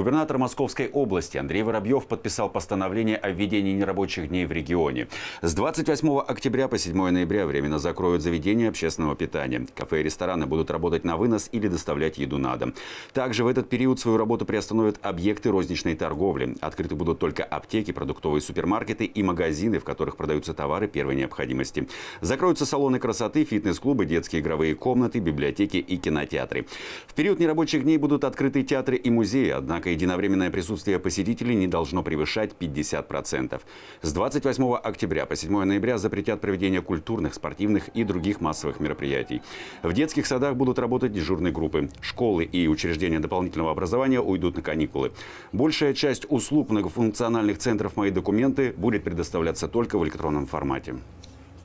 Губернатор Московской области Андрей Воробьев подписал постановление о введении нерабочих дней в регионе. С 28 октября по 7 ноября временно закроют заведения общественного питания. Кафе и рестораны будут работать на вынос или доставлять еду на дом. Также в этот период свою работу приостановят объекты розничной торговли. Открыты будут только аптеки, продуктовые супермаркеты и магазины, в которых продаются товары первой необходимости. Закроются салоны красоты, фитнес-клубы, детские игровые комнаты, библиотеки и кинотеатры. В период нерабочих дней будут открыты театры и музеи, однако единовременное присутствие посетителей не должно превышать 50%. С 28 октября по 7 ноября запретят проведение культурных, спортивных и других массовых мероприятий. В детских садах будут работать дежурные группы. Школы и учреждения дополнительного образования уйдут на каникулы. Большая часть услуг многофункциональных центров «Мои документы» будет предоставляться только в электронном формате.